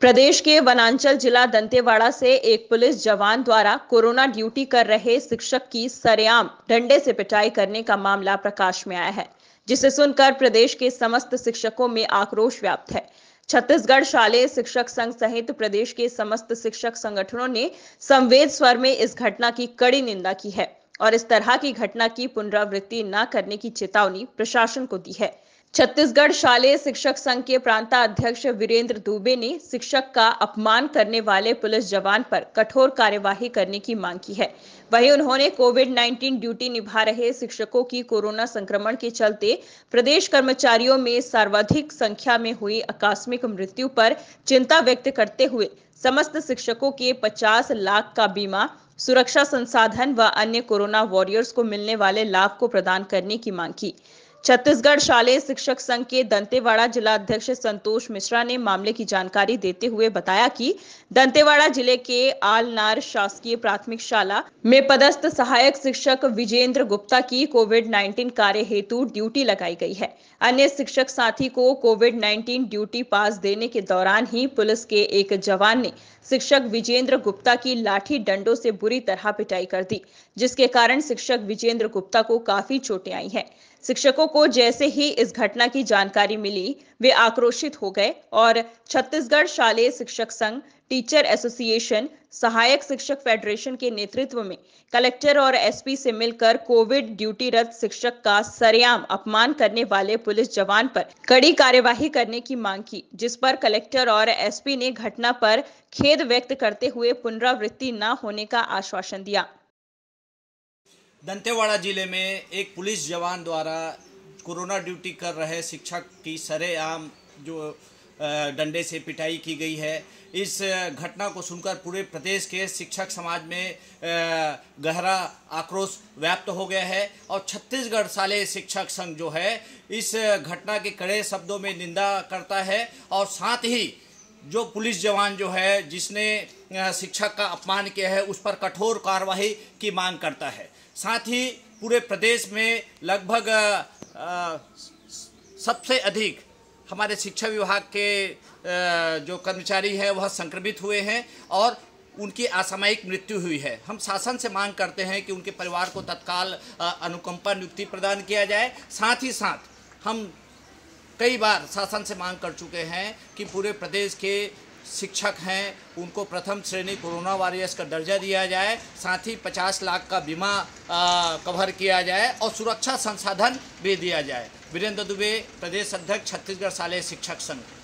प्रदेश के वनांचल जिला दंतेवाड़ा से एक पुलिस जवान द्वारा कोरोना ड्यूटी कर रहे शिक्षक की सरेआम डंडे से पिटाई करने का मामला प्रकाश में आया है जिसे सुनकर प्रदेश के समस्त शिक्षकों में आक्रोश व्याप्त है छत्तीसगढ़ शालेय शिक्षक संघ सहित प्रदेश के समस्त शिक्षक संगठनों ने संवेद स्वर में इस घटना की कड़ी निंदा की है और इस तरह की घटना की पुनरावृत्ति न करने की चेतावनी प्रशासन को दी है छत्तीसगढ़ शालेय शिक्षक संघ के प्रांताध्यक्ष वीरेंद्र दुबे ने शिक्षक का अपमान करने वाले पुलिस जवान पर कठोर कार्यवाही करने की मांग की है वहीं उन्होंने कोविड 19 ड्यूटी निभा रहे शिक्षकों की कोरोना संक्रमण के चलते प्रदेश कर्मचारियों में सर्वाधिक संख्या में हुई आकस्मिक मृत्यु पर चिंता व्यक्त करते हुए समस्त शिक्षकों के पचास लाख का बीमा सुरक्षा संसाधन व अन्य कोरोना वॉरियर्स को मिलने वाले लाभ को प्रदान करने की मांग की छत्तीसगढ़ शालेय शिक्षक संघ के दंतेवाड़ा जिला अध्यक्ष संतोष मिश्रा ने मामले की जानकारी देते हुए बताया कि दंतेवाड़ा जिले के आलनार शासकीय प्राथमिक शाला में पदस्थ सहायक शिक्षक विजेंद्र गुप्ता की कोविड 19 कार्य हेतु ड्यूटी लगाई गई है अन्य शिक्षक साथी को कोविड 19 ड्यूटी पास देने के दौरान ही पुलिस के एक जवान ने शिक्षक विजेंद्र गुप्ता की लाठी डंडो से बुरी तरह पिटाई कर दी जिसके कारण शिक्षक विजेंद्र गुप्ता को काफी चोटें आई हैं शिक्षकों को जैसे ही इस घटना की जानकारी मिली वे आक्रोशित हो गए और छत्तीसगढ़ शालेय शिक्षक संघ टीचर एसोसिएशन सहायक शिक्षक फेडरेशन के नेतृत्व में कलेक्टर और एसपी से मिलकर कोविड ड्यूटी रद्द शिक्षक का सरेआम अपमान करने वाले पुलिस जवान पर कड़ी कार्यवाही करने की मांग की जिस पर कलेक्टर और एसपी ने घटना पर खेद व्यक्त करते हुए पुनरावृत्ति न होने का आश्वासन दिया दंतेवाड़ा जिले में एक पुलिस जवान द्वारा कोरोना ड्यूटी कर रहे शिक्षक की सरेआम जो डंडे से पिटाई की गई है इस घटना को सुनकर पूरे प्रदेश के शिक्षक समाज में गहरा आक्रोश व्याप्त हो गया है और छत्तीसगढ़ साले शिक्षक संघ जो है इस घटना के कड़े शब्दों में निंदा करता है और साथ ही जो पुलिस जवान जो है जिसने शिक्षक का अपमान किया है उस पर कठोर कार्रवाई की मांग करता है साथ ही पूरे प्रदेश में लगभग सबसे अधिक हमारे शिक्षा विभाग के जो कर्मचारी हैं वह संक्रमित हुए हैं और उनकी असामयिक मृत्यु हुई है हम शासन से मांग करते हैं कि उनके परिवार को तत्काल अनुकंपा नियुक्ति प्रदान किया जाए साथ ही साथ हम कई बार शासन से मांग कर चुके हैं कि पूरे प्रदेश के शिक्षक हैं उनको प्रथम श्रेणी कोरोना वॉरियर्स का दर्जा दिया जाए साथ ही 50 लाख का बीमा कवर किया जाए और सुरक्षा संसाधन भी दिया जाए वीरेंद्र दुबे प्रदेश अध्यक्ष छत्तीसगढ़ साले शिक्षक संघ